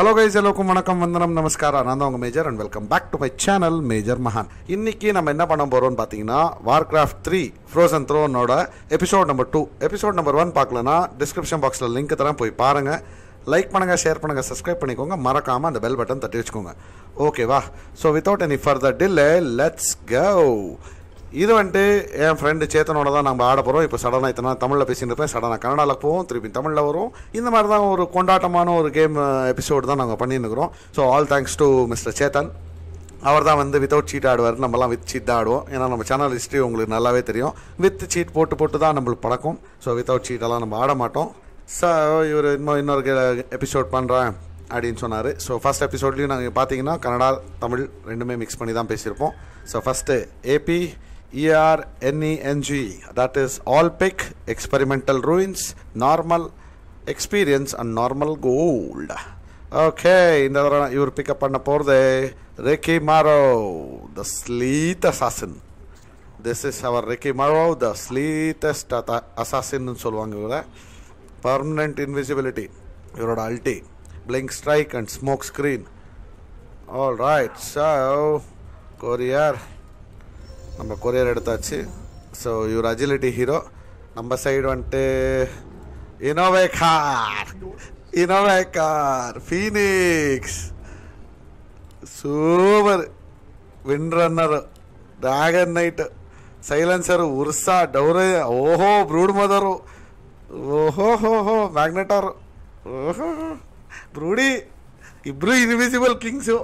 Hello guys எல்லோருக்கும் வணக்கம் வந்தனம் நமஸ்காரம் நான் தான் உங்கள் Major and welcome back to my channel Major மகான் இன்னைக்கு நம்ம என்ன பண்ண போகிறோம்னு பார்த்தீங்கன்னா வார்கிராஃப்ட் த்ரீ ஃப்ரோசன் த்ரோனோட episode number two episode number one பார்க்கலன்னா டிஸ்கிரிப்ஷன் பாக்ஸில் லிங்க் தரேன் போய் பாருங்கள் லைக் பண்ணுங்கள் ஷேர் பண்ணுங்கள் சப்ஸ்கிரைப் பண்ணிக்கோங்க மறக்காமல் அந்த பெல் பட்டன் தட்டி வச்சுக்கோங்க ஓகேவா so without any further delay let's go இது வந்துட்டு என் ஃப்ரெண்டு சேத்தனோட தான் நம்ம ஆட போகிறோம் இப்போ சடனாக இத்தனை தமிழில் பேசிட்டு இருப்பேன் சடனாக கன்னடாவில் போவோம் திருப்பி தமிழில் வரும் இந்த மாதிரி தான் ஒரு கொண்டாட்டமான ஒரு கேம் எபிசோடு தான் நாங்கள் பண்ணியிருக்கிறோம் so all thanks to mister Chetan அவர் தான் வந்து வித்தவுட் சீட் ஆடுவார் நம்மலாம் வித் சீட் தான் ஆடுவோம் ஏன்னா நம்ம சேனல் ஹிஸ்ட்ரி உங்களுக்கு நல்லாவே தெரியும் வித் சீட் போட்டு போட்டு தான் நம்மளுக்கு பழக்கம் ஸோ வித்தவுட் சீட்டெல்லாம் நம்ம ஆட மாட்டோம் ஸோ இவர் இன்னும் இன்னொரு எபிசோட் பண்ணுறேன் அப்படின்னு சொன்னார் ஸோ ஃபஸ்ட் எபிசோட்லேயும் நாங்கள் பார்த்தீங்கன்னா கன்னடா தமிழ் ரெண்டுமே மிக்ஸ் பண்ணி தான் பேசியிருப்போம் so first A B E R N E N G. That is all pick, experimental ruins, normal experience, and normal gold. Okay, in the you pick up on the poor day. Ricky Morrow, the sleet assassin. This is our Ricky Morrow, the sleetest assassin in Solvangula. Permanent invisibility. Your ulti. Blink strike and smoke screen. Alright, so. Courier. நம்ம courier எடுத்தாச்சு so your agility hero நம்ம side வந்துட்டு Invoker Invoker Phoenix super Windrunner Dragon Knight Silencer Ursa డౌరే ఓహో Brood mother ఓహోహోహో మ్యాగ్నెటార్ ఓహో బ్రూడి Hebrew invisible Kings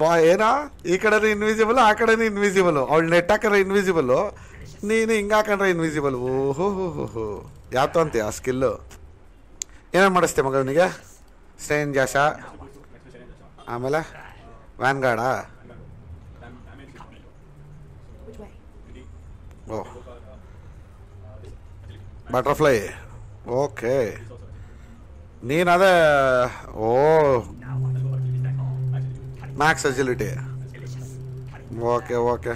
ಬಾ ಏನಾ ಈ ಕಡೆನೂ ಇನ್ವಿಸಿಬಲ್ ಆ ಕಡೆಯೂ ಇನ್ವಿಸಿಬಲ್ ಅವಳು ನೆಟ್ ಹಾಕಂದ್ರೆ ಇನ್ವಿಸಿಬಲ್ ನೀನು ಹಿಂಗೆ ಹಾಕಂಡ್ರೆ ಇನ್ವಿಸಿಬಲ್ ಓಹೋ ಹೋ ಹೋ ಹೋ ಯಾತು ಅಂತೀಯ ಆ ಸ್ಕಿಲ್ಲು ಏನೇನು ಮಾಡಿಸ್ತೀಯ ಮಗ ಸ್ಟೇನ್ ಜಾಶ ಆಮೇಲೆ vanguard oh butterfly okay ನೀನು ಅದೇ oh max agility okay okay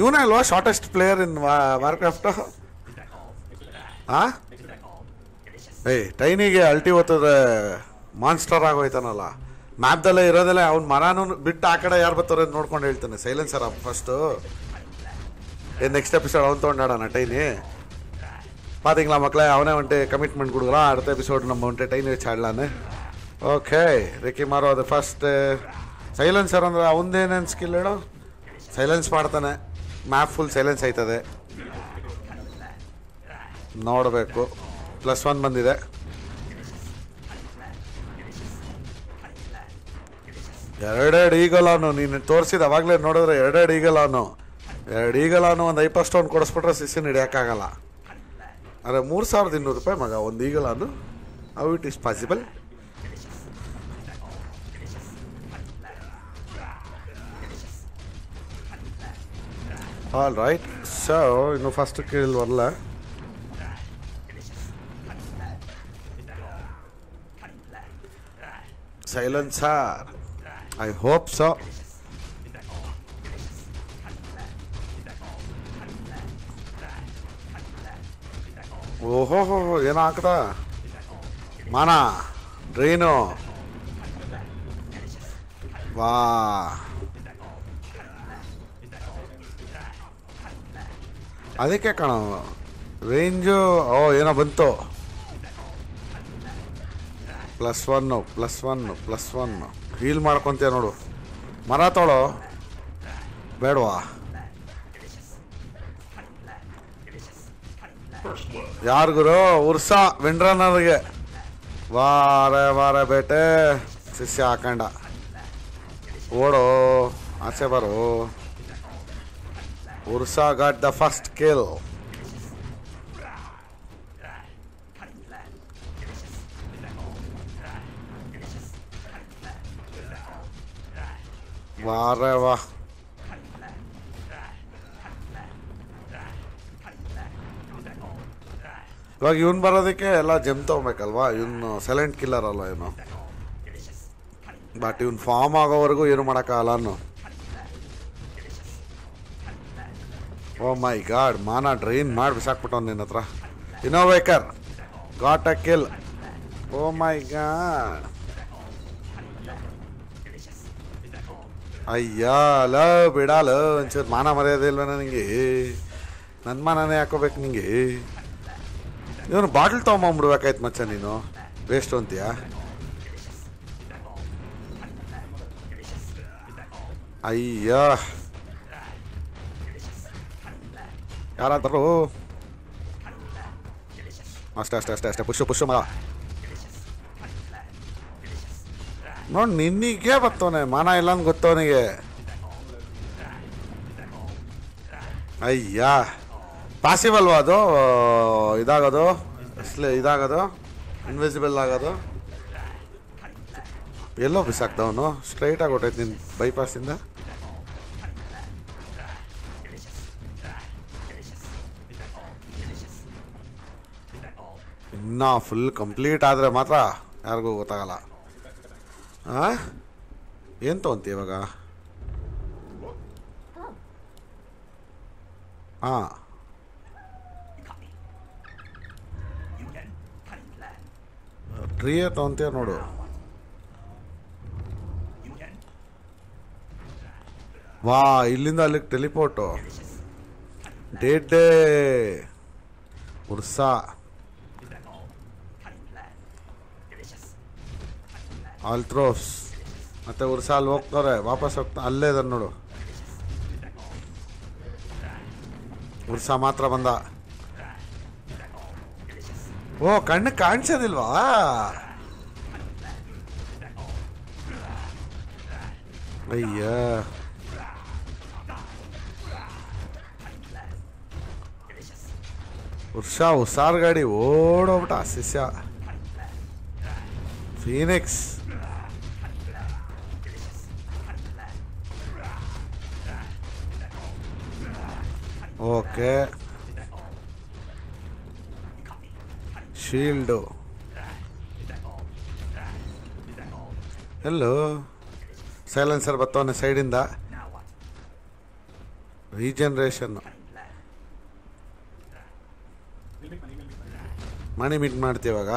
ಇವನೇ ಅಲ್ವಾ ಶಾರ್ಟೆಸ್ಟ್ ಪ್ಲೇಯರ್ ಇನ್ ವಾರ್ಕ್ರಾಫ್ಟು ಏಯ್ ಟೈನಿಗೆ ಅಲ್ಟಿ ಓದಿದ್ರೆ ಮಾನ್ಸ್ಟರ್ ಆಗೋಯ್ತಾನಲ್ಲ ಮ್ಯಾಪ್ದಲ್ಲೇ ಇರೋದಲ್ಲೇ ಅವ್ನು ಮರಾನು ಬಿಟ್ಟು ಆ ಕಡೆ ಯಾರು ಬರ್ತಾರೆ ನೋಡ್ಕೊಂಡು ಹೇಳ್ತಾನೆ ಸೈಲೆನ್ಸರ್ ಫಸ್ಟು ಏ ನೆಕ್ಸ್ಟ್ ಎಪಿಸೋಡ್ ಅವ್ನು ತೊಗೊಂಡಾಡೋಣ ಟೈನಿ பார்த்தீங்களா மக்களே அவனே வந்துட்டு கமிட்மெண்ட் கொடுக்குறான் அடுத்த எபிசோடு நம்ம வந்துட்டு டைம் வச்சு ஆடலான்னு ஓகே ரிக்கி மாரோ ಅದು ಫಸ್ಟ್ ಸೈಲೆನ್ಸರ್ ಅಂದ್ರೆ ಅವಂದೇನೇನು ಸ್ಕಿಲ್ ಹೇಳು ಸೈಲೆನ್ಸ್ ಮಾಡ್ತಾನೆ ಮ್ಯಾಪ್ ಫುಲ್ ಸೈಲೆನ್ಸ್ ಆಯ್ತದೆ ನೋಡಬೇಕು ಪ್ಲಸ್ ಒನ್ ಬಂದಿದೆ ಎರಡೆರಡು ಈಗಲಾನು ನೀನು ತೋರಿಸಿದ ಅವಾಗಲೇ ನೋಡಿದ್ರೆ ಎರಡೆರಡು ಈಗಲಾನು ಎರಡು ಈಗಲಾನು ಒಂದು ಐಪರ್ ಸ್ಟೋನ್ ಕೊಡಿಸ್ಬಿಟ್ರೆ ಸಿಸಿನ ಹಿಡಿಯೋಕ್ಕಾಗಲ್ಲ ಅಂದರೆ ಮೂರು ಸಾವಿರದ ಇನ್ನೂರು ರೂಪಾಯಿ ಮಗ ಒಂದು ಈಗಲಾನು how it is possible all right so ಇನ್ನು ಫಸ್ಟ್ ಕೇಳಿಲ್ವಲ್ಲ ಸೈಲೆನ್ಸರ್ ಐ ಹೋಪ್ ಸೊ ಓಹೋ ಏನು ಹಾಕ್ದ ಮಾನ ಡ್ರೈನು ವಾ ಅದಕ್ಕೆ ಕಣ ರೇಂಜು ಓ ಏನೋ ಬಂತು plus one plus one plus one heal ಮಾಡ್ಕೊತೀಯ ನೋಡು ಮರ ತೊಳೋ ಬೇಡವಾ ಯಾರು ಗುರು ಉರ್ಸಾ ವಿಂಡ್ರ ನನಗೆ ವಾರ ವಾರ ಬೇಟೆ ಶಿಷ್ಯ ಹಾಕಂಡ ಓಡೋ ಆಚೆ ಬರೋ Ursa got the first kill ವಾರ ವಾಹ್ ಇವಾಗ ಇವನ್ ಬರೋದಕ್ಕೆ ಎಲ್ಲ ಜಮ್ ತಗೋಬೇಕಲ್ವಾ ಇವನು ಸೈಲೆಂಟ್ ಕಿಲ್ಲರ್ ಅಲ್ವಾ ಏನು ಬಟ್ ಇವನ್ ಫಾರ್ಮ್ ಆಗೋವರೆಗೂ ಏನು ಮಾಡೋಕ್ಕಾಗಲ್ಲ oh my oh god mana drain ಮಾಡಿ ಬಿಸಾಕ್ಬಿಟ್ಟವ್ ನಿನ್ನ ಹತ್ರ Invoker got a kill oh my god ಅಯ್ಯ ಲ ಬಿಡಾಲ ಒಂಚೂರು ಮಾನ ಮರ್ಯಾದೆ ಇಲ್ವ ನನಗೆ ನನ್ನ ಮಾನನೇ ಹಾಕೋಬೇಕು ನಿಂಗೆ ಇವನು ಬಾಟಲ್ ತಗೊಂಬಿಡ್ಬೇಕಾಯ್ತು ಮಚ್ಚ ನೀನು ವೇಸ್ಟ್ ಅಂತೀಯಾ ಅಯ್ಯ ಯಾರಾದರೂ ಅಷ್ಟೇ ಅಷ್ಟೇ ಅಷ್ಟೇ ಅಷ್ಟೇ ಪುಷ್ಪ ಪುಷು ಮರ ನೋಡಿ ನಿನ್ನಿಗೆ ಬರ್ತವನೆ ಮಾನ ಇಲ್ಲ ಅಂತ ಗೊತ್ತವನಿಗೆ ಅಯ್ಯ ಪಾಸಿಬಲ್ವಾ ಅದು ಇದಾಗೋದು ಇದಾಗೋದು ಇನ್ವಿಸಿಬಲ್ ಆಗೋದು ಎಲ್ಲೋ ಸ್ಟ್ರೈಟ್ ಸ್ಟ್ರೈಟಾಗಿ ಹೊಟ್ಟೈತೆ ನಿನ್ನ ಬೈಪಾಸಿಂದ ಇನ್ನೂ ಫುಲ್ ಕಂಪ್ಲೀಟ್ ಆದರೆ ಮಾತ್ರ ಯಾರಿಗೂ ಗೊತ್ತಾಗಲ್ಲ ಹಾಂ ಏನು ತೊಗೊಂತಿ ಇವಾಗ ಹಾಂ ಟ್ರೀಯೇ ತೊಗೊಂತೀಯ ನೋಡು ವಾ ಇಲ್ಲಿಂದ ಅಲ್ಲಿಗೆ ಟೆಲಿಪೋಟು ಡೇಟ್ ಡೇ ಉರ್ಸಾ ಆಲ್ತ್ರೋಸ್ ಮತ್ತೆ ಉರ್ಸಾ ಅಲ್ಲಿ ಹೋಗ್ತಾರೆ ವಾಪಸ್ ಹೋಗ್ತಾ ಅಲ್ಲೇ ನೋಡು ಉರ್ಸಾ ಮಾತ್ರ ಬಂದ ಓ ಕಣ್ಣು ಕಾಣಿಸೋದಿಲ್ವಾ ಅಯ್ಯ ವರ್ಷ ಹುಷಾರ್ ಗಾಡಿ ಓಡೋಗ್ಬಿಟ್ಟ ಶಿಷ್ಯ ಫೀನಿಕ್ಸ್ ಓಕೆ ಶೀಲ್ಡ್ ಎಲ್ಲೋ ಸೈಲೆನ್ಸರ್ ಬತ್ತವನ ಸೈಡಿಂದ ರೀಜನ್ರೇಷನ್ನು ಮಣಿ ಮೀಟ್ ಮಾಡ್ತೀವಾಗ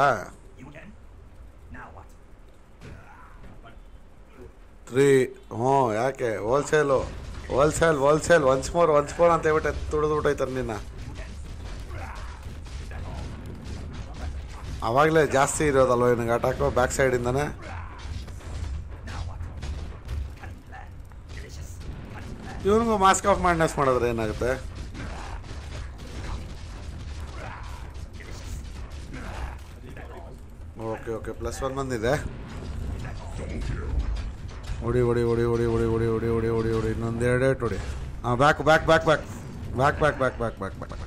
ತ್ರೀ ಹ್ಞೂ ಯಾಕೆ wholesale wholesale wholesale once more once more ಅಂತ ಹೇಳ್ಬಿಟ್ಟು ತುಡಿದ್ಬಿಟ್ಟೈತಾರೆ ನಿನ್ನ ಆವಾಗಲೇ ಜಾಸ್ತಿ ಇರೋದಲ್ವ ನಿನಗೆ ಅಟ್ಯಾಕು ಬ್ಯಾಕ್ ಸೈಡಿಂದನೇ ಇವನಿಗೂ ಮಾಸ್ಕ್ ಆಫ್ ಮೈಂಡ್ನೆಸ್ ಮಾಡಿದ್ರೆ ಏನಾಗುತ್ತೆ ಓಕೆ ಓಕೆ ಪ್ಲಸ್ ಒನ್ ಬಂದಿದೆ ಹೊಡಿ ಹೊಡಿ ಹೊಡಿ ಹೊಡಿ ಹೊಡಿ ಹೊಡಿ ಹೊಡಿ ಹೊಡಿ ಹೊಡಿ ಹೊಡಿ ಇನ್ನೊಂದು ಎರಡೇ ಹೊಡಿ ಹಾಂ back back back back back back back back back back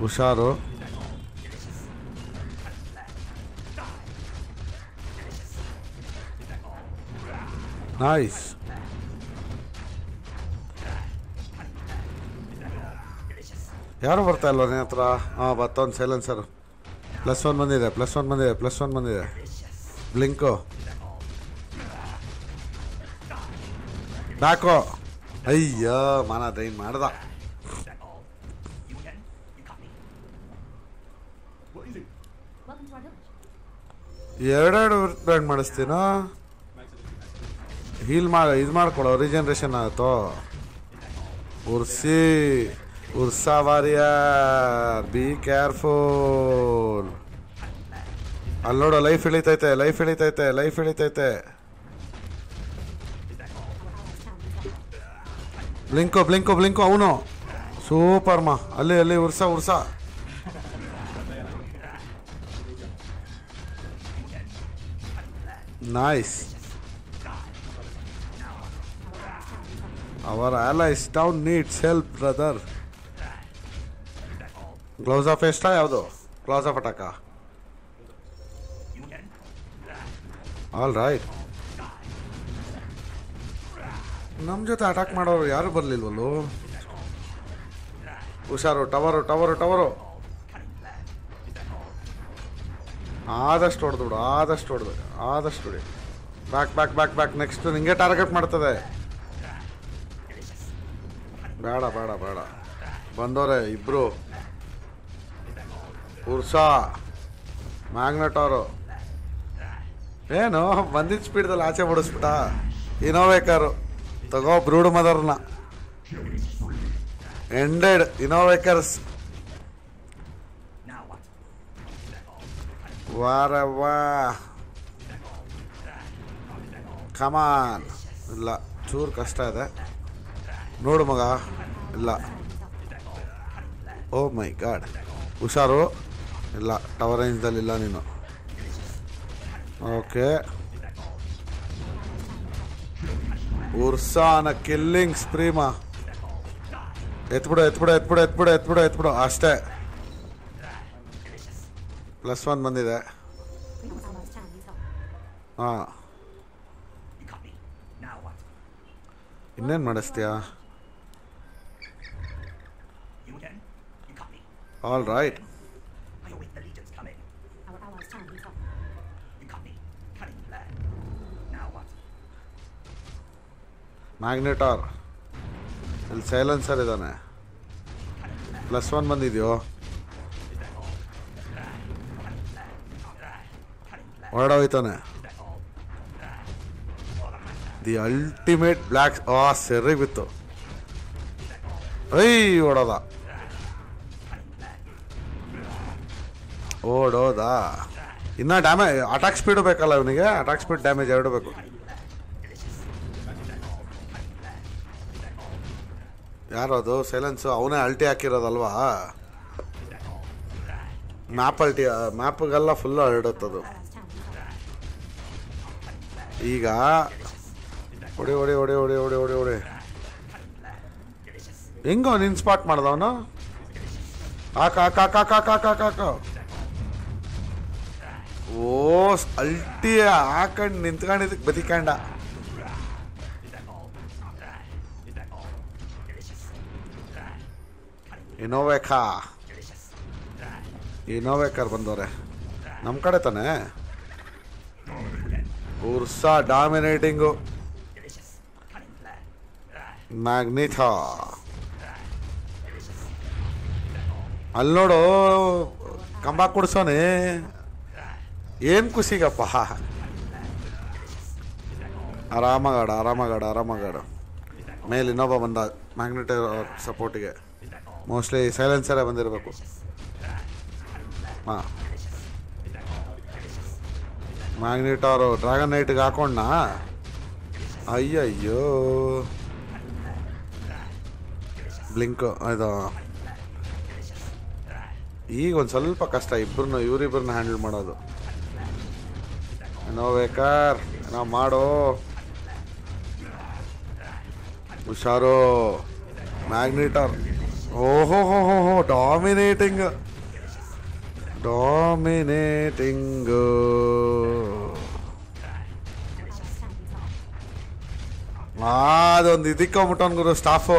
హుషారు నైస్ ಯಾರು ಬರ್ತಾ ಇಲ್ವಾ ನಿನ್ನ ಹತ್ರ ಹಾಂ ಬರ್ತವನ್ ಸೈಲೆನ್ಸರ್ ಪ್ಲಸ್ ಒನ್ ಬಂದಿದೆ ಪ್ಲಸ್ ಒನ್ ಬಂದಿದೆ ಪ್ಲಸ್ ಒನ್ ಬಂದಿದೆ ಬ್ಲಿಂಕು ನಾಲ್ಕು ಅಯ್ಯೋ ಮನ ದೈನ್ ಮಾಡ್ದ ಎರಡೆರಡು ಬ್ರ್ಯಾಂಡ್ ಮಾಡಿಸ್ತೀನೋ ಹೀಲ್ ಮಾಡಿ ಇದು ಮಾಡ್ಕೊಳ್ಳೋ ರಿಜನ್ರೇಷನ್ ಆಯಿತು ಉರ್ಸಿ ಉರ್ಸಾ ವಾರಿಯ ಬಿ ಕೇರ್ಫುಲ್ ಅಲ್ಲಿ ನೋಡು ಲೈಫ್ ಇಳಿತೈತೆ ಲೈಫ್ ಇಳಿತೈತೆ ಲೈಫ್ ಇಳಿತೈತೆ ಬ್ಲಿಂಕು ಬ್ಲಿಂಕು ಬ್ಲಿಂಕು ಅವನು ಸೂಪರ್ ಮಾ ಅಲ್ಲಿ ಅಲ್ಲಿ Ursa Ursa Nice. Our allies town needs help, brother. Gloves of Esta ಯಾವುದು Gloves of attack all right ನಮ್ಮ ಜೊತೆ ಅಟ್ಯಾಕ್ ಮಾಡೋರು ಯಾರು ಬರಲಿಲ್ವಲ್ಲೋ ಹುಷಾರು ಟವರು ಟವರು ಟವರು ಆದಷ್ಟು ಹೊಡೆದ್ಬಿಡು ಆದಷ್ಟು ಹೊಡೆದ್ಬಿಡು ಆದಷ್ಟು ಬಿಡಿ back back back back next ನಿಂಗೆ ಟಾರ್ಗೆಟ್ ಮಾಡ್ತದೆ ಬೇಡ ಬೇಡ ಬೇಡ ಬಂದೋರೆ ಇಬ್ರು ಉರ್ಸಾ ಮ್ಯಾಗ್ನೆಟ್ ಏನು ಬಂದಿದ್ದ ಸ್ಪೀಡ್ದಲ್ಲಿ ಆಚೆ ಬಿಡಿಸ್ಬಿಟ್ಟ ಇನೋವೇಕರು ತಗೋ ಬ್ರೂಡ್ ಮದರ್ನ ಎಂಡೆಡ್ ಇನೋವೇಕರ್ಸ್ ಕಾರ್ಸ್ ವಾ ಕಮಾನ್ ಇಲ್ಲ ಚೂರು ಕಷ್ಟ ಇದೆ ನೋಡು ಮಗ ಇಲ್ಲ ಓ ಮೈ ಗಾಡ್ ಹುಷಾರು ಇಲ್ಲ ಟವರ್ ರೇಂಜ್ದಲ್ಲಿ ಇಲ್ಲ ನೀನು ಓಕೆ ಉರ್ಸಾನ ಕಿಲ್ಲಿಂಗ್ ಸ್ಪ್ರೀಮ ಎತ್ಬಿಡು ಎತ್ಬಿಡು ಎತ್ಬಿಡು ಎತ್ಬಿಡು ಎತ್ಬಿಡು ಎತ್ಬಿಡು ಅಷ್ಟೇ ಪ್ಲಸ್ ಒನ್ ಬಂದಿದೆ ಹಾಂ ಇನ್ನೇನು ಮಾಡಿಸ್ತೀಯಾ ಆಲ್ ರೈಟ್ ಮ್ಯಾಗ್ನೆಟಾರ್ ಇಲ್ಲಿ ಸೈಲೆನ್ಸರ್ ಇದ್ದಾನೆ ಪ್ಲಸ್ ಒನ್ ಬಂದಿದೆಯೋ ಹೊರಡೋಯ್ತಾನೆ ದಿ ಅಲ್ಟಿಮೇಟ್ ಬ್ಲ್ಯಾಕ್ ಆ ಸೆರೆ ಬಿತ್ತು ಐ ಓಡೋದ ಓಡೋದ ಇನ್ನ ಡ್ಯಾಮೇಜ್ ಅಟ್ಯಾಕ್ ಸ್ಪೀಡ್ ಬೇಕಲ್ಲ ಇವನಿಗೆ ಅಟ್ಯಾಕ್ ಸ್ಪೀಡ್ ಡ್ಯಾಮೇಜ್ ಎರಡು ಬೇಕು ಯಾರದು ಸೈಲೆನ್ಸು ಅವನೇ ಅಲ್ಟಿ ಹಾಕಿರೋದಲ್ವಾ ಮ್ಯಾಪ್ ಅಲ್ಟಿ ಮ್ಯಾಪ್ಗೆಲ್ಲ ಫುಲ್ ಹರಡುತ್ತದು ಈಗ ಹೊಡೆ ಒಡೆ ಒಡೆ ಒಡೆ ಒಡೆ ಒಡೆ ಒಡೆ ಹೆಂಗ ನಿನ್ ಸ್ಪಾಟ್ ಮಾಡ್ದವನ ಓ ಅಲ್ಟಿ ಹಾಕಂಡ್ ನಿಂತ್ಕೊಂಡಿದ್ದಕ್ಕೆ ಬದಿಕಂಡ ಇನೋವೇಕಾ ಇನೋವೇಕರ್ ಬಂದವ್ರೆ ನಮ್ಮ ಕಡೆ ತಾನೆ ಉರ್ಸಾ ಡಾಮಿನೇಟಿಂಗು Magneta. ಅಲ್ಲೋಡು ಕಂಬ ಕೊಡ್ಸೋನೆ ಏನು ಖುಷಿಗಪ್ಪ ಆರಾಮಾಗಾಡ ಆರಾಮಾಗಾಡ ಆರಾಮಾಗಾಡ ಮೇಲೆ ಇನ್ನೊಬ್ಬ ಬಂದ ಮ್ಯಾಗ್ನೆಟ್ ಸಪೋರ್ಟಿಗೆ ಮೋಸ್ಟ್ಲಿ ಸೈಲೆನ್ಸರೇ ಬಂದಿರಬೇಕು ಹಾಂ ಮ್ಯಾಗ್ನೆಟ್ ಅವರು ಡ್ರ್ಯಾಗನ್ ನೈಟ್ಗೆ ಹಾಕೊಂಡ ಅಯ್ಯಯ್ಯೋ ಬ್ಲಿಂಕ್ ಇದು ಈಗ ಒಂದು ಸ್ವಲ್ಪ ಕಷ್ಟ ಇಬ್ಬರನ್ನ ಇವರಿಬ್ಬರನ್ನ ಹ್ಯಾಂಡಲ್ ಮಾಡೋದು ನೋ ಬೇಕಾರ್ ನಾವು ಮಾಡೋ ಹುಷಾರು ಮ್ಯಾಗ್ನೇಟರ್ ಓಹೋ ಹೋ ಹೋ ಹೋ ಡಾಮಿನೇಟಿಂಗ್ ಡಾಮಿನೇಟಿಂಗ್ ಅದೊಂದು ಇದಕ್ಕೆ ಗುರು ಸ್ಟಾಫು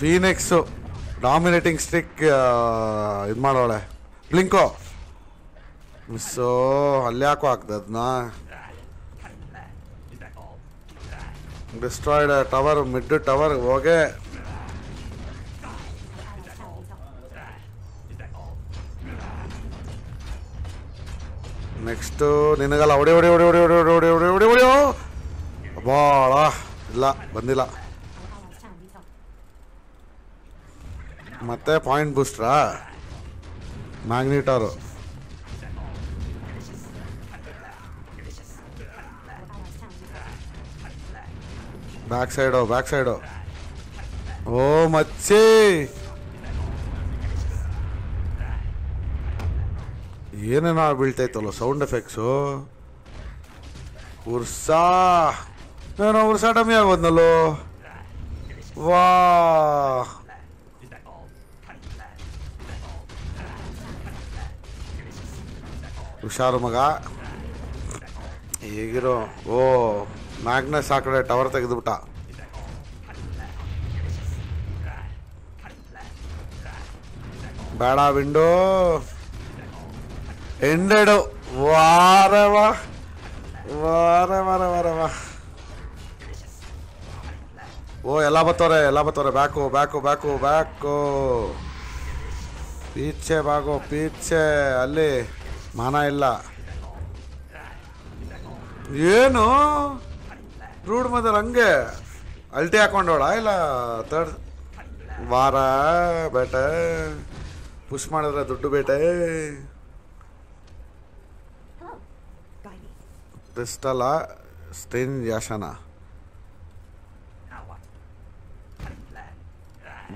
ಫೀನಿಕ್ಸು ಡಾಮಿನೇಟಿಂಗ್ ಸ್ಟಿಕ್ ಇದು ಮಾಡೋಳೆ ಬ್ಲಿಂಕೋ ಮಿಸ್ಸೋ ಅಲ್ಲಿ ಯಾಕೋ ಆಗ್ತದೆ ಅದನ್ನ ಡಿಸ್ಟ್ರಾಯ್ಡ್ ಟವರ್ ಮಿಡ್ ಟವರ್ ಹೋಗೆ ನೆಕ್ಸ್ಟು ನಿನಗಲ್ಲ ಹೊಡಿ ಹೊಡಿ ಹೊಡಿ ಹೊಡಿ ಹೊಡಿ ಹೊಡಿ ಹೊಡಿ ಹೊಡಿ ಹೊಡಿ ಭಾಳ ಇಲ್ಲ ಬಂದಿಲ್ಲ ಮತ್ತೆ point booster Magnataur back side back side ಓ ಮಚ್ಚಿ ಏನೇನೋ ಬೀಳ್ತೈತಲ್ಲ ಸೌಂಡ್ ಎಫೆಕ್ಟ್ಸು ಉರ್ಸಾ ಏನೋ ಉರ್ಸಾ ಟಮಿ ಆಗೋದ್ನಲ್ಲೋ ವಾ ಹುಷಾರು ಮಗ ಈಗಿರೋ ಓ ಮ್ಯಾಗ್ನೆಸ್ ಆ ಟವರ್ ತೆಗೆದುಬಿಟ್ಟ ಬೇಡ ವಿಂಡೋ ಎಂಡೆಡು ವಾರ ವಾರ ವಾರ ವಾರ ಓ ಎಲ್ಲ ಬತ್ತವರೆ ಎಲ್ಲ ಬತ್ತವರೆ ಬ್ಯಾಕು ಬ್ಯಾಕು ಬ್ಯಾಕು ಬ್ಯಾಕು ಪೀಚೆ ಬಾಗು ಪೀಚೆ ಅಲ್ಲಿ ಮಾನ ಇಲ್ಲ ಏನು ರೂಡ್ ಮದರ್ ಹಂಗೆ ಅಲ್ಟಿ ಹಾಕೊಂಡೋಳ ಇಲ್ಲ ತರ್ಡ್ ವಾರ ಬೇಟ ಪುಷ್ ಮಾಡಿದ್ರೆ ದುಡ್ಡು ಬೇಟೆ ಕ್ರಿಸ್ಟಲ ಸ್ಟೇನ್ ಯಾಶನ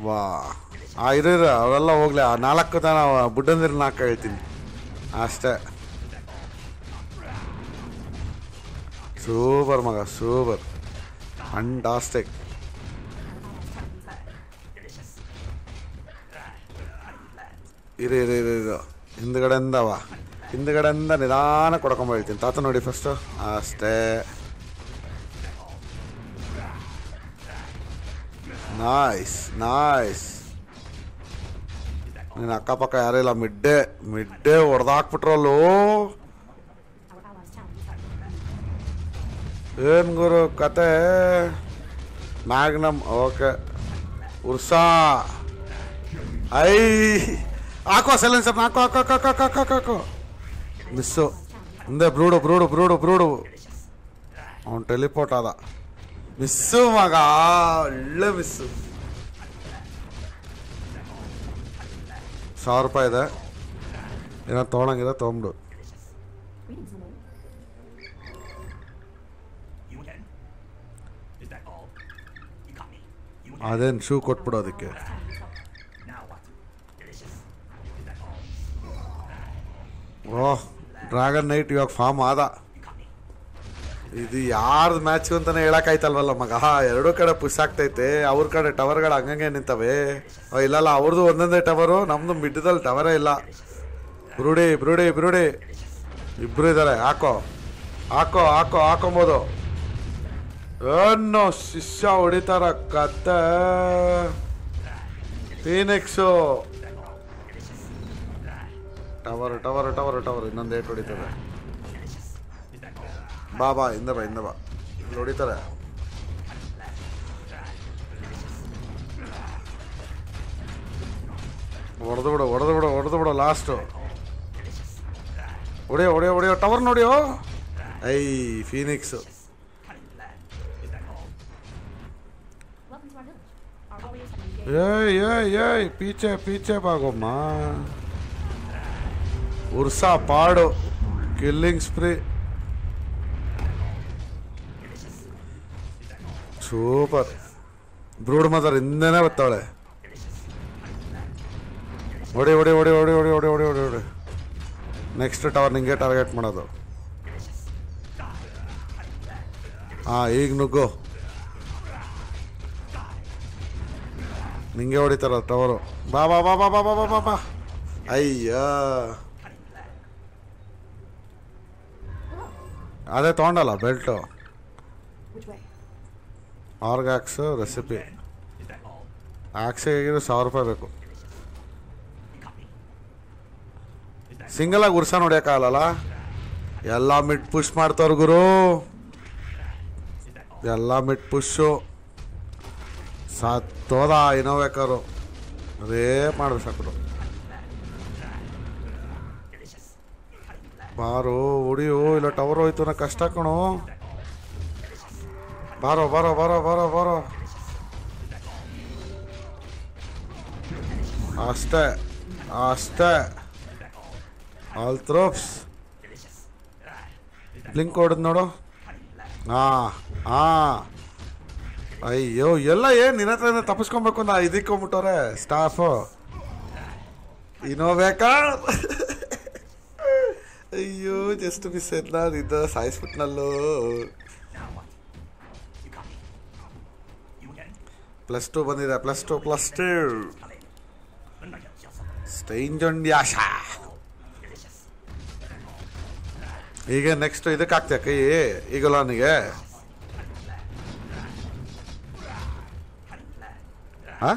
ವಾ ಆ ಇರ ಅವೆಲ್ಲ ಹೋಗ್ಲಿ ಆ ನಾಲ್ಕು ತನ ಬುಡ್ಡಂದಿರ ನಾಲ್ಕು ಹೇಳ್ತೀನಿ ಅಷ್ಟೇ ಸೂಪರ್ ಮಗ ಸೂಪರ್ ಫಂಟಾಸ್ಟಿಕ್ ಇರು ಇರು ಇರು ಇರು ಹಿಂದ್ಗಡೆಯಿಂದ ವಾ ಹಿಂದ್ಗಡೆಯಿಂದ ನಿಧಾನ ಕೊಡ್ಕೊಂಬ ಹೇಳ್ತೀನಿ ತಾತ ನೋಡಿ ಫಸ್ಟು ಅಷ್ಟೇ ನಾಯ್ಸ್ ನಾಯ್ಸ್ ನೀನು ಅಕ್ಕಪಕ್ಕ ಯಾರೂ ಇಲ್ಲ ಮಿಡ್ಡೆ ಮಿಡ್ಡೆ ಹೊಡೆದಾಕ್ಬಿಟ್ರಲ್ಲೂ ಏನು ಗುರು ಕತೆ ಮ್ಯಾಗ್ನಮ್ ಓಕೆ ಉರ್ಸಾ ಐ ಹಾಕೋ ಸೈಲೆನ್ಸರ್ ಹಾಕೋ ಹಾಕೋ ಹಾಕೋ ಹಾಕೋ ಹಾಕೋ ಹಾಕೋ ಮಿಸ್ಸು ಹಿಂದೆ ಬ್ರೂಡು ಬ್ರೂಡು ಬ್ರೂಡು ಬ್ರೂಡು ಅವ್ನು ಟೆಲಿಪೋರ್ಟ್ ಆದ ಮಿಸ್ಸು ಮಗ ಒಳ್ಳೆ ಮಿಸ್ಸು ಶಾರ್ಪಾಗಿ ಇದೆ ಏನೋ ತೊಗೊಳಂಗಿದೆ ತೊಗೊಂಬಿಡು ಅದೇನು ಶೂ ಕೊಟ್ಬಿಡು ಅದಕ್ಕೆ ಓಹ್ ಡ್ರ್ಯಾಗನ್ ನೈಟ್ ಇವಾಗ ಫಾರ್ಮ್ ಆದ ಇದು ಯಾರ್ದು ಮ್ಯಾಚ್ ಅಂತಾನೆ ಹೇಳಕ್ಕಾಯ್ತಲ್ವಲ್ಲ ಮಗ ಎರಡೂ ಕಡೆ ಪುಷ್ ಆಗ್ತೈತೆ ಅವ್ರ ಕಡೆ ಟವರ್ಗಳು ಹಂಗಂಗೆ ನಿಂತವೆ ಇಲ್ಲಲ್ಲ ಅವ್ರದ್ದು ಒಂದೊಂದೇ ಟವರು ನಮ್ದು ಮಿಡ್ಡದಲ್ಲಿ ಟವರೇ ಇಲ್ಲ ಬ್ರೂಡಿ ಬ್ರೂಡಿ ಬ್ರೂಡಿ ಇಬ್ರು ಇದ್ದಾರೆ ಹಾಕೋ ಹಾಕೋ ಹಾಕೋ ಹಾಕೊಬೋದು ಏನೋ ಶಿಷ್ಯ ಹೊಡಿತಾರ ಕತ್ತ Phoenix tower tower tower tower ಇನ್ನೊಂದು ಏಟ್ ಹೊಡಿತಾರೆ ಬಾ ಬಾ ಇಂದ ಬಾ ಇಂದ ಬಾ ಇಲ್ಲಿ ಹೊಡಿತಾರೆ ಹೊಡೆದು ಬಿಡು ಹೊಡೆದು ಬಿಡು ಹೊಡೆದು ಬಿಡು ಲಾಸ್ಟು ಹೊಡೆಯೋ ಹೊಡೆಯೋ ಹೊಡೆಯೋ ಟವರ್ ನೋಡಿಯೋ ಐ ಫೀನಿಕ್ಸು ಏಯ್ ಏಯ್ ಏಯ್ ಪೀಚೆ ಪೀಚೆ ಬಾಗೋಮ್ಮ ಉರ್ಸಾ ಪಾಡು killing spree super Brood Mother ಹಿಂದೆನೇ ಬರ್ತಾಳೆ ಓಡಿ ಓಡಿ ಓಡಿ ಓಡಿ ಓಡಿ ಓಡಿ ಓಡಿ ಓಡಿ ಓಡಿ ನೆಕ್ಸ್ಟ್ ಟವರ್ ನಿಂಗೆ ಟಾರ್ಗೆಟ್ ಮಾಡೋದು ಹಾಂ ಈಗ ನುಗ್ಗು ನಿಂಗೆ ಹೊಡಿತಾರ ಟವರು ಬಾ ಬಾ ಬಾ ಬಾ ಬಾ ಬಾ ಬಾ ಬಾ ಬಾ ಅಯ್ಯ ಅದೇ ತೊಗೊಂಡಲ್ಲ ಬೆಲ್ಟು ಆರ್ಗ್ ರೆಸಿಪಿ ಆಕ್ಸಿಗೆ ಸಾವಿರ ರೂಪಾಯಿ ಬೇಕು ಸಿಂಗಲಾಗಿ ಉರ್ಸ ಆಗಲ್ಲ ಎಲ್ಲ ಮಿಟ್ ಪುಷ್ ಮಾಡ್ತವರು ಗುರು ಎಲ್ಲ ಮಿಟ್ ಪುಷು ಸತ್ತೋದ ಇನೋವೇಕರು ಅದೇ ಮಾಡ್ರಿ ಸಾಕು ಬಾರು ಉಡಿಯು ಇಲ್ಲ ಟವರ್ ಹೋಯ್ತು ನಾ ಕಷ್ಟ ಕಣು ಬಾರೋ ಬಾರೋ ಬಾರೋ ಬರೋ ಬರೋ ಅಷ್ಟೇ ಅಷ್ಟೇ ಆಲ್ ಥ್ರೋಪ್ಸ್ ಬ್ಲಿಂಕ್ ನೋಡು ಹಾಂ ಹಾಂ ಅಯ್ಯೋ ಎಲ್ಲ ಏನು ನಿನ್ನ ಹತ್ರ ತಪ್ಪಿಸ್ಕೊಬೇಕು ನಾ ಇದಕ್ಕೊಂಬಿಟ್ಟವ್ರೆ ಸ್ಟಾಫು ಬೇಕಾ ಅಯ್ಯೋ ಜಸ್ಟ್ ಮಿಸ್ ಆಯ್ತು ನಾನು ಇದು ಪ್ಲಸ್ ಟು ಬಂದಿದೆ ಪ್ಲಸ್ ಟು ಪ್ಲಸ್ ಟು ಸ್ಟೈಂಜೊಂಡ್ಯಾಶ ಈಗ ನೆಕ್ಸ್ಟ್ ಇದಕ್ಕೆ ಹಾಕ್ತೀಯ ಕೈ ಈಗಲೋನಿಗೆ ಹಾಂ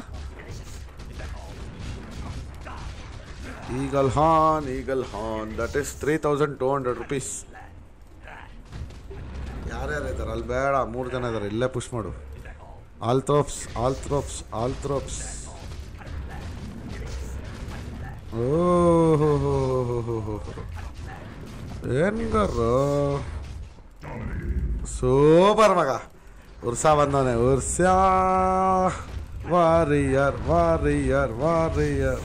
ಈಗಲ್ ಹಾನ್ ಈಗಲ್ ಹಾನ್ that is three thousand two hundred rupees ಯಾರ್ಯಾರು ಇದ್ದಾರೆ ಅಲ್ಲಿ ಬೇಡ ಮೂರು ಜನ ಇದ್ದಾರೆ ಇಲ್ಲೇ ಪುಷ್ ಮಾಡು All troops, all troops, all troops. ಏನ್ಗಾರು ಸೂಪರ್ ಮಗ ಉರ್ಸ ಬಂದವನೆ ಉರ್ಸ ವಾರಿಯರ್ ವಾರಿಯರ್ ವಾರಿಯರ್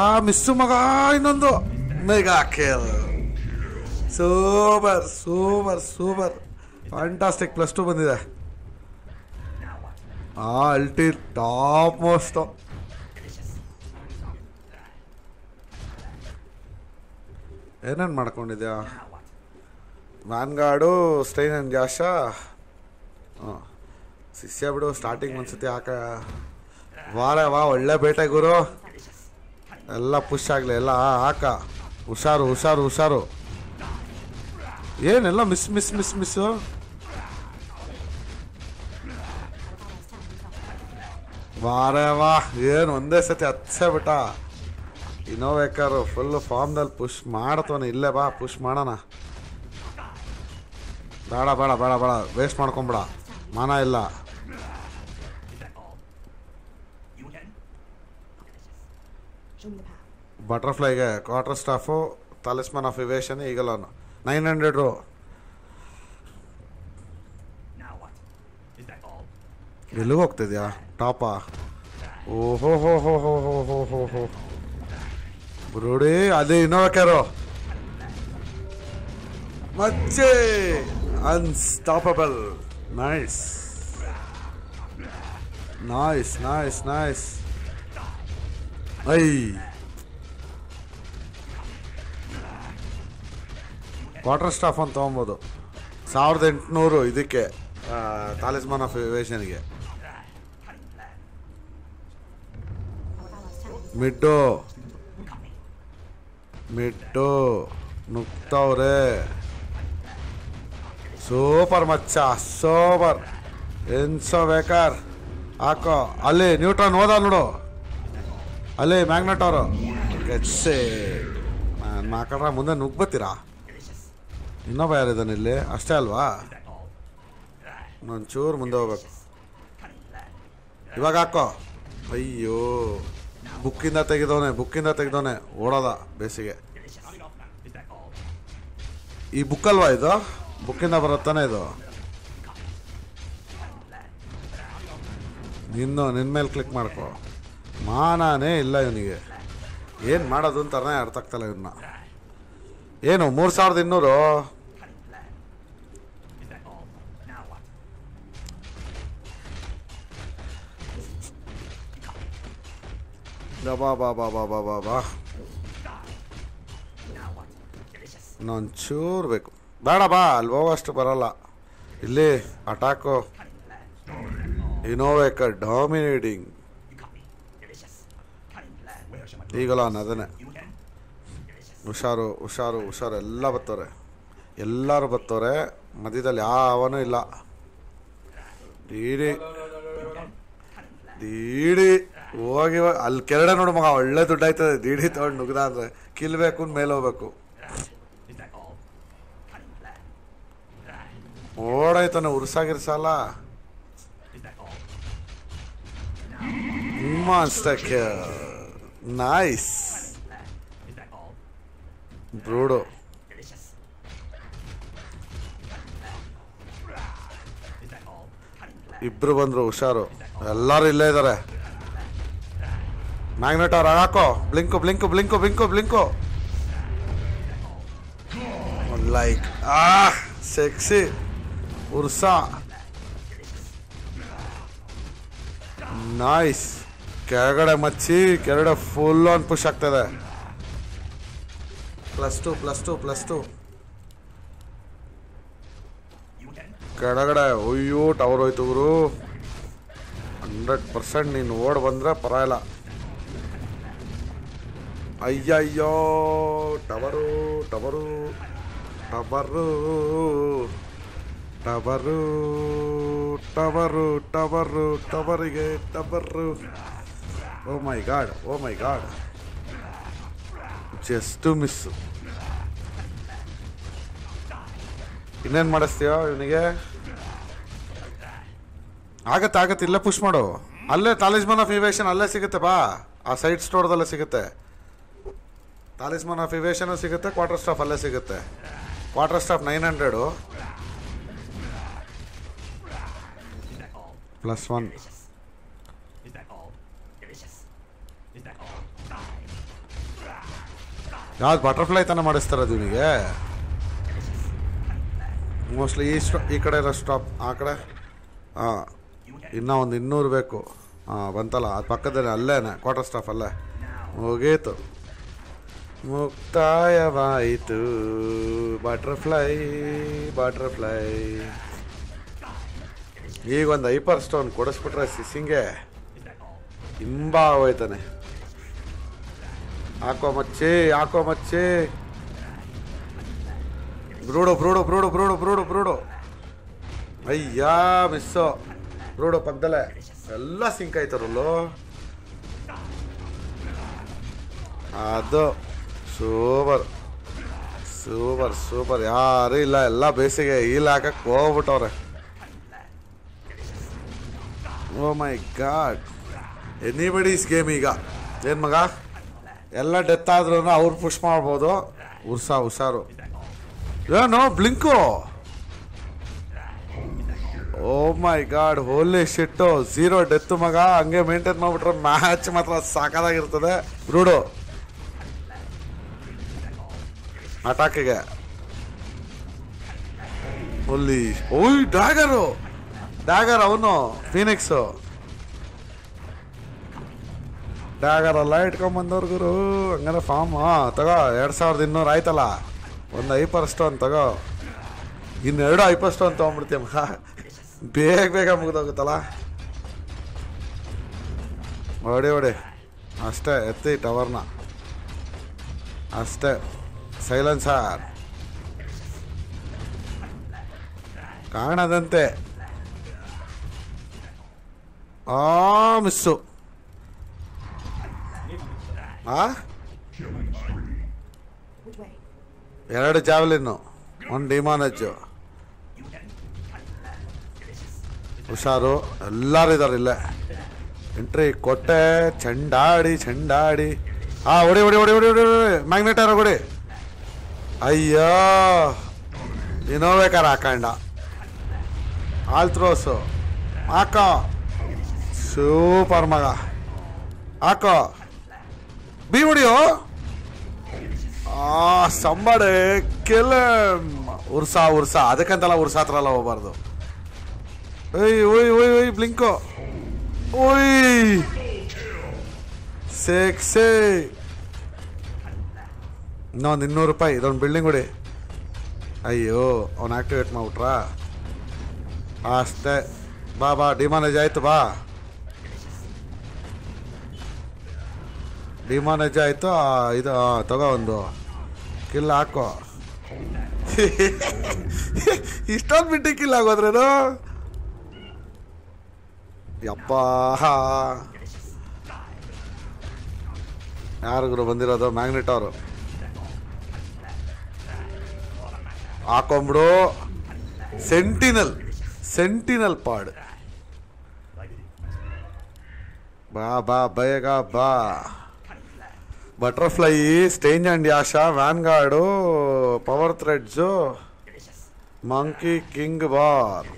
ಆ ಮಿಸ್ಸು ಮಗ ಇನ್ನೊಂದು ಮೆಗಾ ಕೇರ್ super super super fantastic plus two ಬಂದಿದೆ ಆ ಅಲ್ಟಿ ಟಾಪ್ ಮೋಸ್ಟು ಏನೇನು ಮಾಡ್ಕೊಂಡಿದ್ಯಾ ವ್ಯಾನ್ಗಾರ್ಡು ಸ್ಟೈನ್ ಆ್ಯಂಡ್ ಜಾಶಾ ಶಿಷ್ಯ ಬಿಡು ಸ್ಟಾರ್ಟಿಂಗ್ ಒಂದ್ಸತಿ ಹಾಕ ವಾರ ವಾ ಒಳ್ಳೆ ಬೇಟೆ ಗುರು ಎಲ್ಲ ಪುಷ್ ಆಗಲಿ ಎಲ್ಲ ಹಾಕ ಹುಷಾರು ಹುಷಾರು ಹುಷಾರು ಏನೆಲ್ಲ ಮಿಸ್ ಮಿಸ್ ಮಿಸ್ ಮಿಸ್ಸು ಬಾರ ಏನು ಒಂದೇ ಸತಿ ಹತ್ಸೇ ಬಿಟ್ಟ ಇನ್ನೋವೇಕಾರು ಫುಲ್ ಫಾರ್ಮ್ದಲ್ಲಿ ಪುಷ್ ಮಾಡ್ತವನ ಇಲ್ಲೇ ಬಾ ಪುಷ್ ಮಾಡೋಣ ಬೇಡ ಬೇಡ ಬೇಡ ಬೇಡ ವೇಸ್ಟ್ ಮಾಡ್ಕೊಂಬಿಡ ಮಾನ ಇಲ್ಲ ಬಟರ್ಫ್ಲೈಗೆ quarter staff talisman of evasion ಈಗಲ್ಲ ನೈನ್ ಹಂಡ್ರೆಡ್ ರು ಹೋಗ್ತಿದ್ಯಾ ಟಾಪ ಓಹೋ ಹೋ ಹೋ ಹೋ ಹೋ ಹೋ ಹೋ ಹೋ ಬ್ರೋಡಿ ಅದೇ ಇನ್ನೋವಾ ಕ್ಯಾರೋ ಮಚ್ಚೆ unstoppable nice nice nice nice ಐ ಸ್ಟಾಫ್ ಅಂತ ತೊಗೊಬೋದು ಸಾವಿರದ ಎಂಟುನೂರು ಇದಕ್ಕೆ ತಾಲಿಸ್ಮಾನ್ ಆಫ್ ವೇಷನ್ಗೆ ಮಿಡ್ಡು ಮಿಡ್ಡು ನುಗ್ತವ್ರೆ ಸೂಪರ್ ಮಚ್ಚ ಸೂಪರ್ ಎನ್ಸೋ ಬೇಕಾರ್ ಹಾಕೋ ಅಲ್ಲಿ ನ್ಯೂಟ್ರಾನ್ ಹೋದ ನೋಡು ಅಲ್ಲಿ ಮ್ಯಾಗ್ನೆಟ್ ಅವರು ಕೆಚ್ಚೆ ನಾನು ಮುಂದೆ ನುಗ್ಬತ್ತೀರಾ ಇನ್ನೊಬ್ಬ ಯಾರಿದ್ದಾನೆ ಇಲ್ಲಿ ಅಷ್ಟೇ ಅಲ್ವಾ ಒಂಚೂರು ಮುಂದೆ ಹೋಗ್ಬೇಕು ಇವಾಗ ಹಾಕೋ ಅಯ್ಯೋ ಬುಕ್ಕಿಂದ ತೆಗೆದವನೆ ಬುಕ್ಕಿಂದ ತೆಗೆದವನೆ ಓಡೋದ ಬೇಸಿಗೆ ಈ ಬುಕ್ಕಲ್ವಾ ಇದು ಬುಕ್ಕಿಂದ ಬರುತ್ತಾನೆ ಇದು ನಿನ್ನ ನಿನ್ನ ಮೇಲೆ ಕ್ಲಿಕ್ ಮಾಡ್ಕೊ ಮಾನಾನೇ ಇಲ್ಲ ಇವನಿಗೆ ಏನು ಮಾಡೋದು ಅಂತ ಅರ್ಥ ಆಗ್ತಲ್ಲ ಇವನ್ನ ಏನು ಮೂರು ಸಾವಿರದ ಇನ್ನೂರು Ba, ba, ba, ba, ba, ಬಾ ಇನ್ನೊಂಚೂರು ಬೇಕು ಬೇಡ ಬಾ ಅಲ್ಲಿ ಹೋಗೋಷ್ಟು ಬರಲ್ಲ ಇಲ್ಲಿ ಅಟಾಕು ಇನೋವೇಕ ಡಾಮಿನೇಟಿಂಗ್ ಈಗಲ್ಲ ನದನೆ ಹುಷಾರು ಹುಷಾರು ಹುಷಾರು ಎಲ್ಲ ಬರ್ತವ್ರೆ ಎಲ್ಲರೂ ಬರ್ತವ್ರೆ ಮಧ್ಯದಲ್ಲಿ ಯಾವನೂ ಇಲ್ಲ ದೀಡಿ ದೀಡಿ ಹೋಗಿ ಅಲ್ಲಿ ಕೆರಡ ನೋಡು ಮಗ ಒಳ್ಳೆ ದುಡ್ಡು ಆಯ್ತದೆ ದಿಢಿ ತಗೊಂಡು ನುಗ್ದ ಅಂದ್ರೆ ಕಿಲ್ಬೇಕು ಮೇಲೆ ಹೋಗ್ಬೇಕು ಓಡಾಯ್ತಾನೆ ಉರ್ಸಾಗಿರ್ಸಲ್ಲ ನೈಸ್ ಬ್ರೂಡು ಇಬ್ರು ಬಂದ್ರು ಹುಷಾರು ಎಲ್ಲರೂ ಇಲ್ಲೇ ಇದ್ದಾರೆ ಮ್ಯಾಗ್ನೆಟವ್ರ ಹಾಕೋ blink blink blink blink blink like a sexy Ursa nice ಕೆಳಗಡೆ ಮಚ್ಚಿ ಕೆಳಗಡೆ ಫುಲ್ ಆನ್ ಪುಷ್ ಆಗ್ತದೆ plus two plus two plus two ಕೆಳಗಡೆ ಅಯ್ಯೋ ಟವರ್ ಹೋಯ್ತು ಗುರು ಹಂಡ್ರೆಡ್ ಪರ್ಸೆಂಟ್ ನೀನು ಓಡ್ ಬಂದರೆ ಪರವಾಗಿಲ್ಲ ಅಯ್ಯಯ್ಯೋ tower tower tower tower tower tower ಟವರಿಗೆ tower oh my god oh my god just miss ಇನ್ನೇನು ಮಾಡಿಸ್ತೀಯ ಇವನಿಗೆ ಆಗತ್ತೆ ಆಗತ್ತೆ ಇಲ್ಲೇ ಪುಷ್ ಮಾಡು ಅಲ್ಲೇ ತಾಲೀಜ್ ಮನ್ ಆಫ್ ಇವೇಶನ್ ಅಲ್ಲೇ ಸಿಗುತ್ತೆ ಬಾ ಆ ಸೈಡ್ ಸ್ಟೋರ್ದಲ್ಲೇ ಸಿಗುತ್ತೆ ತಾಲಿಸ್ಮನ್ ಆಫ್ ಇವೇಶನು ಸಿಗುತ್ತೆ ಕ್ವಾರ್ಟರ್ ಸ್ಟಾಫ್ ಅಲ್ಲೇ ಸಿಗುತ್ತೆ quarter staff nine hundred plus one ಯಾವ್ದು ಬಟರ್ಫ್ಲೈ ತನ ಮಾಡಿಸ್ತಾರೆ ಇವನಿಗೆ ಮೋಸ್ಟ್ಲಿ ಈ ಸ್ಟಾ ಈ ಕಡೆ ಇರೋ ಸ್ಟಾಪ್ ಆ ಕಡೆ ಹಾಂ ಇನ್ನೂ ಒಂದು ಇನ್ನೂರು ಬೇಕು ಹಾಂ ಬಂತಲ್ಲ ಅದು ಪಕ್ಕದಲ್ಲಿ ಅಲ್ಲೇ ಕ್ವಾರ್ಟರ್ ಸ್ಟಾಫ್ ಅಲ್ಲೇ ಹೋಗೇತು ಮುಕ್ತಾಯವಾಯಿತು ಬಟರ್ಫ್ಲೈ ಬಟರ್ಫ್ಲೈ ಈಗ ಒಂದು ಐಪರ್ ಸ್ಟೋನ್ ಕೊಡಿಸ್ಬಿಟ್ರೆ ಸಿಸಿಂಗೆ ಇಂಬ ಹೋಯ್ತಾನೆ ಹಾಕೋ ಮಚ್ಚಿ ಹಾಕೋ ಮಚ್ಚಿ ಬ್ರೂಡು ಬ್ರೂಡು ಬ್ರೂಡು ಬ್ರೂಡು ಬ್ರೂಡು ಬ್ರೂಡು ಅಯ್ಯ ಮಿಸ್ಸು ಬ್ರೂಡು ಪಕ್ಕದಲ್ಲೇ ಎಲ್ಲ ಸಿಂಕ್ ಆಯ್ತಾರಲ್ಲೋ ಅದು ಸೂಪರ್ ಸೂಪರ್ ಸೂಪರ್ ಯಾರು ಇಲ್ಲ ಎಲ್ಲ ಬೇಸಿಗೆ ಈಲ್ ಹಾಕಕ್ ಹೋಗ್ಬಿಟ್ಟವ್ರೆ oh my god anybody is game ಈಗ ಏನ್ ಮಗ ಎಲ್ಲ ಡೆತ್ ಆದ್ರೂ ಅವ್ರು ಪುಷ್ ಮಾಡ್ಬೋದು ಉರ್ಸಾ ಹುಷಾರು ಏನು blink oh my god holy shit zero death ಮಗ ಹಂಗೆ ಮೇಂಟೈನ್ ಮಾಡ್ಬಿಟ್ರೆ ಮ್ಯಾಚ್ ಮಾತ್ರ ಸಾಕಾಗಿರ್ತದೆ ರೂಡು ಅಟಾಕಿಗೆ ಒಲ್ಲಿ ಓಯ್ ಡ್ಯಾಗರು ಡ್ಯಾಗರ್ ಅವನು ಫೀನಿಕ್ಸು ಡ್ಯಾಗರ್ ಲೈಟ್ ಇಟ್ಕೊಂಬಂದವ್ರು ಗುರು ಹಂಗಾರೆ ಫಾರ್ಮ್ ತಗೋ ಎರಡು ಸಾವಿರದ ಇನ್ನೂರು ಆಯ್ತಲ್ಲ ಒಂದು ಐಪರ್ ಸ್ಟೋನ್ ತಗೋ ಇನ್ನೆರಡು ಐಪರ್ ಸ್ಟೋನ್ ತೊಗೊಂಡ್ಬಿಡ್ತೀಯ ಮಗ ಬೇಗ ಬೇಗ ಮುಗಿದೋಗುತ್ತಲ್ಲ ಓಡಿ ಓಡಿ ಅಷ್ಟೇ ಎತ್ತಿ ಟವರ್ನ ಅಷ್ಟೇ ಸೈಲೆನ್ಸರ್ ಕಾಣದಂತೆ ಆ ಮಿಸ್ಸು ಆ ಎರಡು ಜಾವ್ಲಿನ್ನು ಒಂದು ಡಿಮಾನಜ್ಜು ಹುಷಾರು ಎಲ್ಲರೂ ಇದ್ದಾರೆ ಇಲ್ಲೇ ಎಂಟ್ರಿ ಕೊಟ್ಟೆ ಚೆಂಡಾಡಿ ಚೆಂಡಾಡಿ ಹಾಂ ಹೊಡಿ ಹೊಡಿ ಹೊಡಿ ಹೊಡಿ ಹೊಡಿ ಮ್ಯಾಗ್ನೆಟ್ ಯಾರೋ ಹೊಡಿ ಅಯ್ಯೋ ಇನ್ನೋವೇಕಾರ ಹಾಕೊಂಡ ಆಲ್ ಥ್ರೋಸು ಹಾಕೋ ಸೂಪರ್ ಮಗ ಹಾಕೋ ಬಿ ಹೊಡಿಯೋ ಸಂಬಾಡೆ ಕೆಲ ಉರ್ಸಾ ಉರ್ಸಾ ಅದಕ್ಕಂತಲ್ಲ ಉರ್ಸಾ ಹತ್ರ ಎಲ್ಲ ಹೋಗ್ಬಾರ್ದು ಓಯ್ ಓಯ್ ಓಯ್ ಓಯ್ ಬ್ಲಿಂಕೋ ಓಯ್ ಸೇಕ್ ಸೇ ಇನ್ನೊಂದು ಇನ್ನೂರು ರೂಪಾಯಿ ಇದೊಂದು ಬಿಲ್ಡಿಂಗ್ ಹೊಡಿ ಅಯ್ಯೋ ಅವ್ನ ಆಕ್ಟಿವೇಟ್ ಮಾಡ್ಬಿಟ್ರಾ ಅಷ್ಟೇ ಬಾ ಬಾ ಡಿಮಾನೇಜ್ ಆಯಿತು ಬಾ ಡಿಮಾನೇಜ್ ಆಯಿತು ಇದು ತಗೋ ಒಂದು ಕಿಲ್ ಹಾಕೋ ಇಷ್ಟೊಂದು ಬಿಟ್ಟು ಕಿಲ್ ಆಗೋದ್ರೇನು ಯಪ್ಪ ಯಾರಿಗೂ ಬಂದಿರೋದು ಮ್ಯಾಗ್ನೆಟ್ ಅವರು ಹಾಕೊಂಬಿಡು ಸೆಂಟಿನಲ್ ಸೆಂಟಿನಲ್ ಪಾಡ್ ಬಾ ಬಾ ಬೇಗ ಬಾ butterfly Sange and Yasha vanguard power treads monkey king bar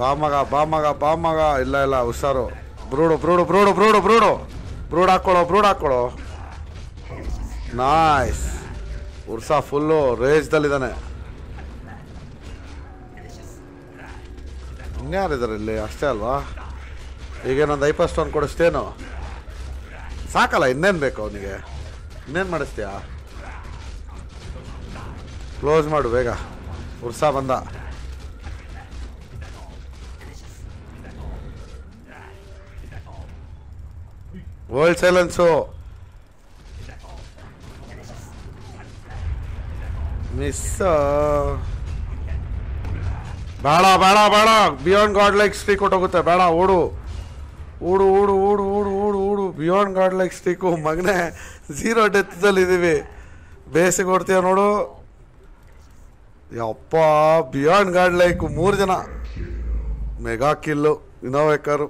బామగా బామగా బామగా ಇಲ್ಲ ಇಲ್ಲ ಹುಷಾರು Brood Brood Brood Brood Brood Brood ಹಾಕ್ಕೊಳೋ ಬ್ರೂಡ್ ಹಾಕ್ಕೊಳೋ ನಾಯ್ಸ್ ಉರ್ಸಾ ಫುಲ್ಲು ರೇಜ್ದಲ್ಲಿದ್ದಾನೆ ಇನ್ಯಾರಿದ್ದಾರೆ ಇಲ್ಲಿ ಅಷ್ಟೇ ಅಲ್ವಾ ಈಗೇನೊಂದು ಐಪರ್ ಸ್ಟೋನ್ ಕೊಡಿಸ್ತೇನು ಸಾಕಲ್ಲ ಇನ್ನೇನು ಬೇಕು ಅವನಿಗೆ ಇನ್ನೇನು ಮಾಡಿಸ್ತೀಯಾ ಕ್ಲೋಸ್ ಮಾಡು ಬೇಗ ಉರ್ಸಾ ಬಂದ ವರ್ಲ್ಡ್ ಸೈಲೆನ್ಸು ಮಿಸ್ uh, ಬೇಡ ಬೇಡ ಬೇಡ ಬಿಯಾಂಡ್ ಗಾಡ್ ಲೈಕ್ ಸ್ಟಿಕ್ ಹೊಟ್ಟೋಗುತ್ತೆ ಬೇಡ ಓಡು ಓಡು ಓಡು ಓಡು ಓಡು ಓಡು ಓಡು ಬಿಯಾಂಡ್ ಗಾಡ್ ಲೈಕ್ ಸ್ಟಿಕ್ಕು ಮಗನೇ ಝೀರೋ ಇದೀವಿ ಬೇಸಿಗೆ ಕೊಡ್ತೀಯ ನೋಡು ಯಪ್ಪ ಬಿಯಾಂಡ್ ಗಾಡ್ ಲೈಕ್ ಮೂರು ಜನ ಮೆಗಾ ಕಿಲ್ಲು ಇನೋವೇಕರು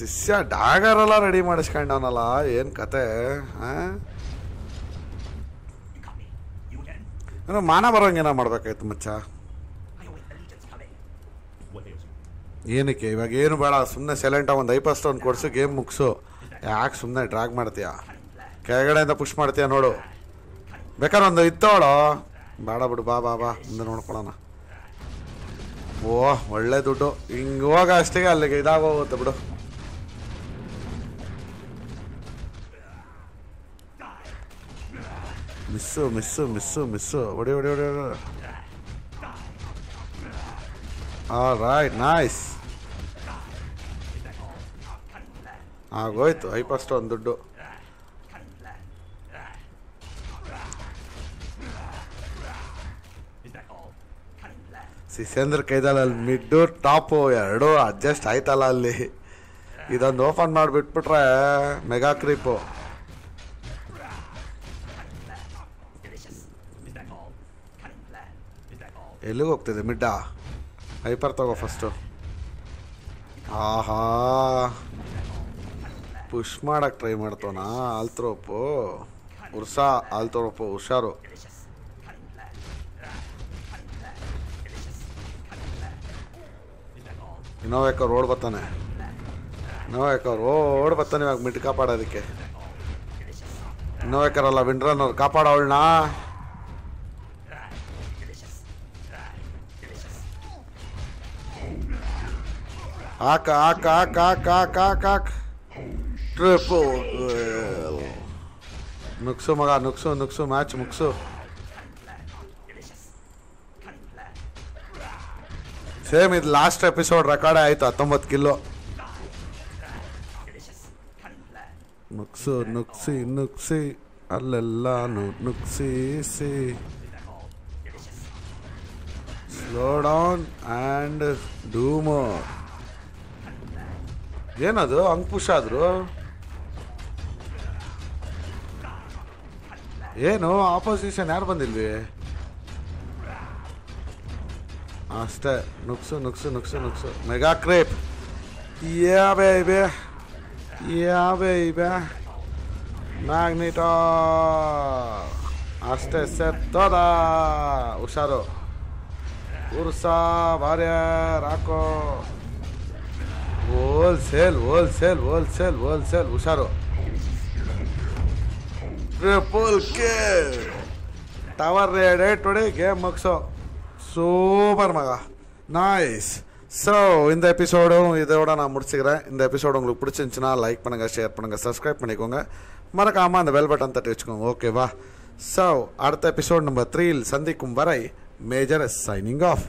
ಶಿಷ್ಯ ಎಲ್ಲ ರೆಡಿ ಮಾಡಿಸ್ಕೊಂಡವನಲ್ಲ ಏನು ಕತೆ ಹಾಂ ನನಗೆ ಮಾನ ಬರೋಂಗೇನ ಮಾಡ್ಬೇಕಾಯ್ತು ಮಚ್ಚ ಏನಕ್ಕೆ ಇವಾಗ ಏನು ಬೇಡ ಸುಮ್ಮನೆ ಸೈಲೆಂಟಾಗಿ ಒಂದು ಐಪಾಸ್ ಸ್ಟೋನ್ ಕೊಡ್ಸು ಗೇಮ್ ಮುಗಿಸು ಯಾಕೆ ಸುಮ್ಮನೆ ಡ್ರಾಗ್ ಮಾಡ್ತೀಯಾ ಕೆಳಗಡೆಯಿಂದ ಪುಷ್ ಮಾಡ್ತೀಯ ನೋಡು ಬೇಕಾದ್ರೆ ಒಂದು ಇತ್ತೋಳು ಬೇಡ ಬಿಡು ಬಾ ಬಾ ಬಾ ಮುಂದೆ ನೋಡ್ಕೊಳೋಣ ಓ ಒಳ್ಳೆ ದುಡ್ಡು ಹಿಂಗೆ ಹೋಗ ಅಷ್ಟೇ ಅಲ್ಲಿಗೆ ಇದಾಗೋಗುತ್ತೆ ಬಿಡು ಮಿಸ್ಸು ಮಿಸ್ಸು ಮಿಸ್ಸು ಮಿಸ್ಸು ಹೊಡಿ ಹೊಡಿ ಹೊಡಿ ಹೊಡಿ ರೈಟ್ ನೈಸ್ ಆಗೋಯ್ತು ಹೈಪಸ್ಟ್ ಒಂದು ದುಡ್ಡು ಸಿಸೇಂದ್ರ ಕೈದಲ್ಲಿ ಅಲ್ಲಿ ಮಿಡ್ಡು ಟಾಪು ಎರಡೂ ಅಡ್ಜಸ್ಟ್ ಆಯ್ತಲ್ಲ ಅಲ್ಲಿ ಇದೊಂದು ಓಪನ್ ಮಾಡಿಬಿಟ್ಬಿಟ್ರೆ ಮೆಗಾ ಕ್ರೀಪು ಎಲ್ಲಿಗೆ ಹೋಗ್ತಿದೆ ಮಿಡ್ಡ ಹೈಪರ್ ತಗೋ ಫಸ್ಟು ಆಹಾ ಪುಷ್ ಮಾಡಕ್ಕೆ ಟ್ರೈ ಮಾಡ್ತಾನ ಆಲ್ತ್ರೋಪು ಉರ್ಸಾ ಆಲ್ತೋರಪ್ಪು ಹುಷಾರು ಇನ್ನೋವಾ ರೋಡ್ ಬರ್ತಾನೆ ಇನ್ನೋವಾ ರೋಡ್ ಬರ್ತಾನೆ ಇವಾಗ ಮಿಡ್ ಕಾಪಾಡೋದಕ್ಕೆ ಇನ್ನೋವಾ ಯಾಕಾರಲ್ಲ ವಿಂಡ್ರನ್ ಅವ್ರು ಹಾಕ ಹಾಕ ಹಾಕ ಹಾಕ ಹಾಕ ಹಾಕ ಹಾಕ ಟ್ರಿಪಲ್ ನುಕ್ಸು ಮಗ ನುಕ್ಸು ನುಕ್ಸು ಮ್ಯಾಚ್ ಮುಗ್ಸು ಸೇಮ್ ಇದು ಲಾಸ್ಟ್ ಎಪಿಸೋಡ್ ರೆಕಾರ್ಡೇ ಆಯಿತು ಹತ್ತೊಂಬತ್ತು ಕಿಲೋ ನುಕ್ಸು ನುಕ್ಸಿ ನುಕ್ಸಿ ಅಲ್ಲೆಲ್ಲ ನುಕ್ಸಿ ಸಿ slow down and do more ಏನ ಅದು ಅಂಗ ಪುಶ್ ಆದ್ರು ಏನೋ ಆಪೋಸಿಷನ್ ಯಾರ್ ಬಂದಿಲ್ವೇ ಆಷ್ಟೆ ನುಕ್ಸ ನುಕ್ಸ ನುಕ್ಸ ನುಕ್ಸ ಮೆಗಾ ಕ್ರೆಪ್ ಯಾ ಬೇ ಬೇ ಯಾ ಬೇ ಈ ಬೇ ಮ್ಯಾಗ್ನೆಟ ಆಷ್ಟೆ ಸೆ ತಡಾ ಉಶರು ಉursa ಭಾರ ಹಾಕೋ ஹோல்சேல் ஹோல்சேல் ஹோல்சேல் ஹோல்சேல் உஷாரோ ಟ್ರಿಪಲ್ ಕೆ டவர் ರೇಡ್ டுடே கேம் ಮುಗಿಸೋ சூப்பர் மகா நாய்ஸ் ஸோ இந்த எபிசோடும் இதோட நான் முடிச்சுக்கிறேன் இந்த எபிசோடு உங்களுக்கு பிடிச்சிருந்துச்சின்னா லைக் பண்ணுங்கள் ஷேர் பண்ணுங்கள் சப்ஸ்கிரைப் பண்ணிக்கோங்க மறக்காமல் அந்த பெல் பட்டன் தட்டி வச்சுக்கோங்க ஓகேவா ஸோ அடுத்த எபிசோட் நம்பர் த்ரீயில் சந்திக்கும் வரை மேஜர் சைனிங் ஆஃப்